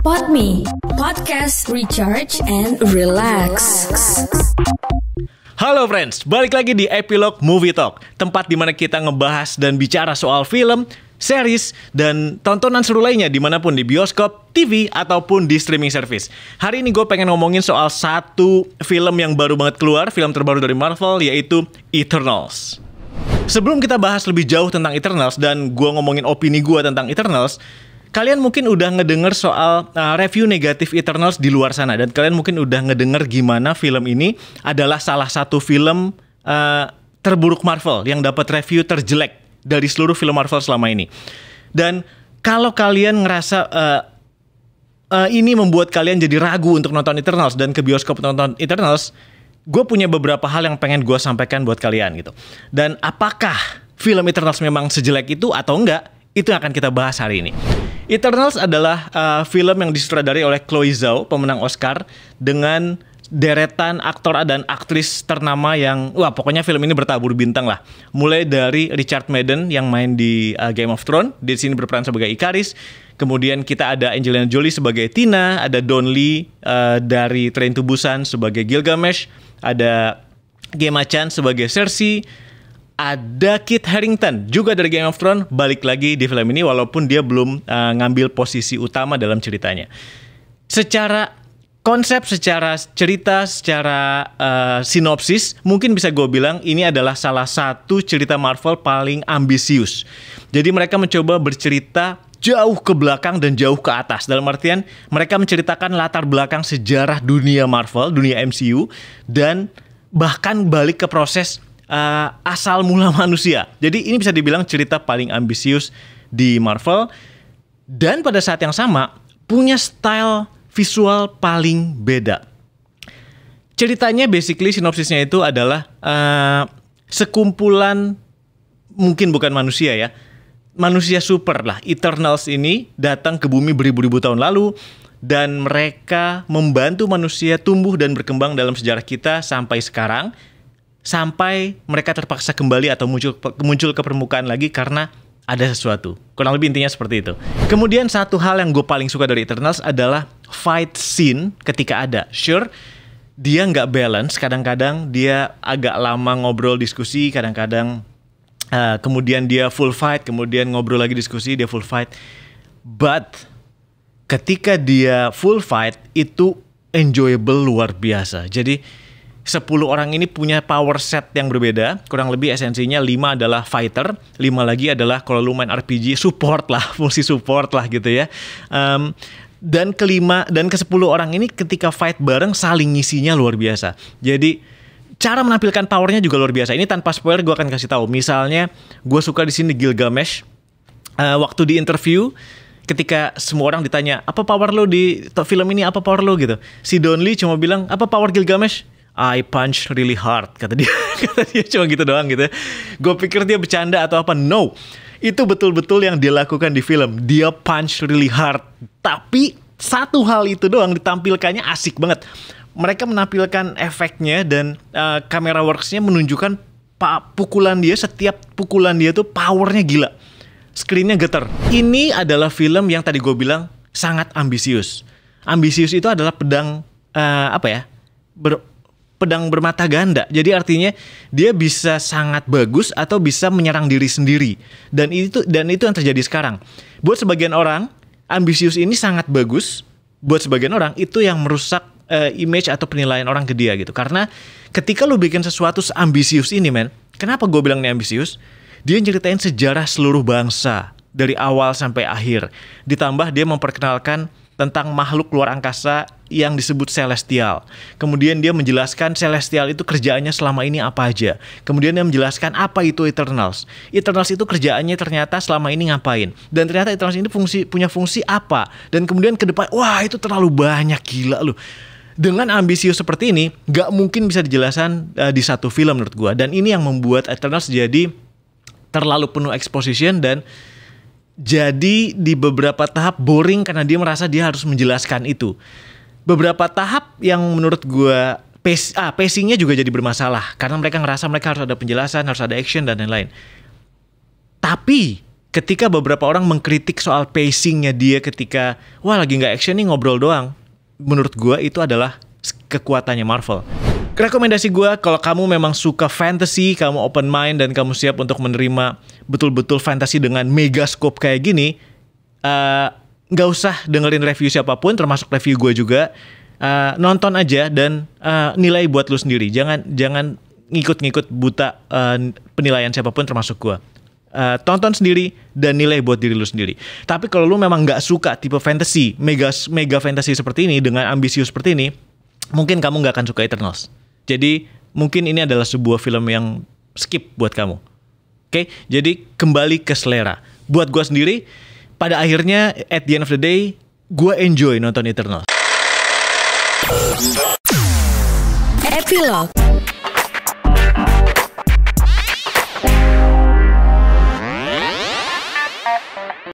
Podme, podcast recharge and relax. Halo friends, balik lagi di Epilog Movie Talk, tempat dimana kita ngebahas dan bicara soal film, series, dan tontonan seru lainnya dimanapun di bioskop, TV, ataupun di streaming service. Hari ini gue pengen ngomongin soal satu film yang baru banget keluar, film terbaru dari Marvel, yaitu Eternals. Sebelum kita bahas lebih jauh tentang Eternals dan gua ngomongin opini gua tentang Eternals, kalian mungkin udah ngedenger soal uh, review negatif Eternals di luar sana dan kalian mungkin udah ngedenger gimana film ini adalah salah satu film uh, terburuk Marvel yang dapat review terjelek dari seluruh film Marvel selama ini. Dan kalau kalian ngerasa uh, uh, ini membuat kalian jadi ragu untuk nonton Eternals dan ke bioskop nonton Eternals, gue punya beberapa hal yang pengen gue sampaikan buat kalian gitu. Dan apakah film Eternals memang sejelek itu atau enggak? Itu yang akan kita bahas hari ini. Eternals adalah uh, film yang disutradari oleh Chloe Zhao, pemenang Oscar, dengan deretan aktor dan aktris ternama yang wah pokoknya film ini bertabur bintang lah. Mulai dari Richard Madden yang main di uh, Game of Thrones, di sini berperan sebagai Icarus, Kemudian kita ada Angelina Jolie sebagai Tina, ada Don Lee uh, dari Train to Busan sebagai Gilgamesh ada game Chan sebagai Cersei, ada Kit Harington juga dari Game of Thrones balik lagi di film ini walaupun dia belum uh, ngambil posisi utama dalam ceritanya. Secara konsep, secara cerita, secara uh, sinopsis, mungkin bisa gue bilang ini adalah salah satu cerita Marvel paling ambisius. Jadi mereka mencoba bercerita jauh ke belakang dan jauh ke atas. Dalam artian mereka menceritakan latar belakang sejarah dunia Marvel, dunia MCU dan bahkan balik ke proses uh, asal mula manusia. Jadi ini bisa dibilang cerita paling ambisius di Marvel dan pada saat yang sama punya style visual paling beda. Ceritanya basically sinopsisnya itu adalah uh, sekumpulan mungkin bukan manusia ya, manusia super lah Eternals ini datang ke bumi beribu-ribu tahun lalu dan mereka membantu manusia tumbuh dan berkembang dalam sejarah kita sampai sekarang sampai mereka terpaksa kembali atau muncul muncul ke permukaan lagi karena ada sesuatu. Kurang lebih intinya seperti itu. Kemudian satu hal yang gue paling suka dari Eternals adalah fight scene ketika ada. Sure, dia nggak balance. Kadang-kadang dia agak lama ngobrol diskusi. Kadang-kadang uh, kemudian dia full fight, kemudian ngobrol lagi diskusi dia full fight. But ketika dia full fight itu enjoyable luar biasa. Jadi 10 orang ini punya power set yang berbeda, kurang lebih esensinya 5 adalah fighter, 5 lagi adalah kalau lu main RPG support lah, fungsi support lah gitu ya. Um, dan kelima dan ke sepuluh orang ini ketika fight bareng saling ngisinya luar biasa. Jadi cara menampilkan powernya juga luar biasa. Ini tanpa spoiler gue akan kasih tahu. Misalnya gue suka di sini Gilgamesh uh, waktu di interview ketika semua orang ditanya apa power lo di film ini apa power lo gitu. Si Don Lee cuma bilang apa power Gilgamesh? I punch really hard kata dia. kata dia cuma gitu doang gitu. Gue pikir dia bercanda atau apa. No. Itu betul-betul yang dilakukan di film. Dia punch really hard. Tapi satu hal itu doang ditampilkannya asik banget mereka menampilkan efeknya dan uh, kamera worksnya menunjukkan pak pukulan dia setiap pukulan dia tuh powernya gila screennya geter ini adalah film yang tadi gue bilang sangat ambisius ambisius itu adalah pedang uh, apa ya ber, pedang bermata ganda jadi artinya dia bisa sangat bagus atau bisa menyerang diri sendiri dan itu dan itu yang terjadi sekarang buat sebagian orang ambisius ini sangat bagus buat sebagian orang itu yang merusak uh, image atau penilaian orang ke dia gitu. Karena ketika lu bikin sesuatu ambisius ini, men, kenapa gue bilang ini ambisius? Dia nyeritain sejarah seluruh bangsa dari awal sampai akhir. Ditambah dia memperkenalkan tentang makhluk luar angkasa yang disebut celestial. Kemudian dia menjelaskan celestial itu kerjaannya selama ini apa aja. Kemudian dia menjelaskan apa itu Eternals. Eternals itu kerjaannya ternyata selama ini ngapain. Dan ternyata Eternals ini fungsi punya fungsi apa. Dan kemudian ke depan, wah itu terlalu banyak gila loh dengan ambisius seperti ini nggak mungkin bisa dijelaskan uh, eh, di satu film menurut gue dan ini yang membuat Eternals jadi terlalu penuh exposition dan jadi di beberapa tahap boring karena dia merasa dia harus menjelaskan itu beberapa tahap yang menurut gue pace, ah, pacingnya juga jadi bermasalah karena mereka ngerasa mereka harus ada penjelasan harus ada action dan lain-lain tapi ketika beberapa orang mengkritik soal pacingnya dia ketika wah lagi nggak action nih ngobrol doang menurut gue itu adalah kekuatannya Marvel. Rekomendasi gue kalau kamu memang suka fantasy, kamu open mind dan kamu siap untuk menerima betul-betul fantasy dengan mega scope kayak gini, eh, nggak uh, usah dengerin review siapapun, termasuk review gue juga. Uh, nonton aja dan uh, nilai buat lu sendiri. Jangan jangan ngikut-ngikut buta uh, penilaian siapapun termasuk gue. Eh, tonton sendiri dan nilai buat diri lu sendiri. Tapi kalau lu memang nggak suka tipe fantasy, mega mega fantasy seperti ini dengan ambisius seperti ini, mungkin kamu nggak akan suka Eternals. Jadi mungkin ini adalah sebuah film yang skip buat kamu. Oke, okay? jadi kembali ke selera. Buat gua sendiri, pada akhirnya at the end of the day, gua enjoy nonton Eternals. Epilog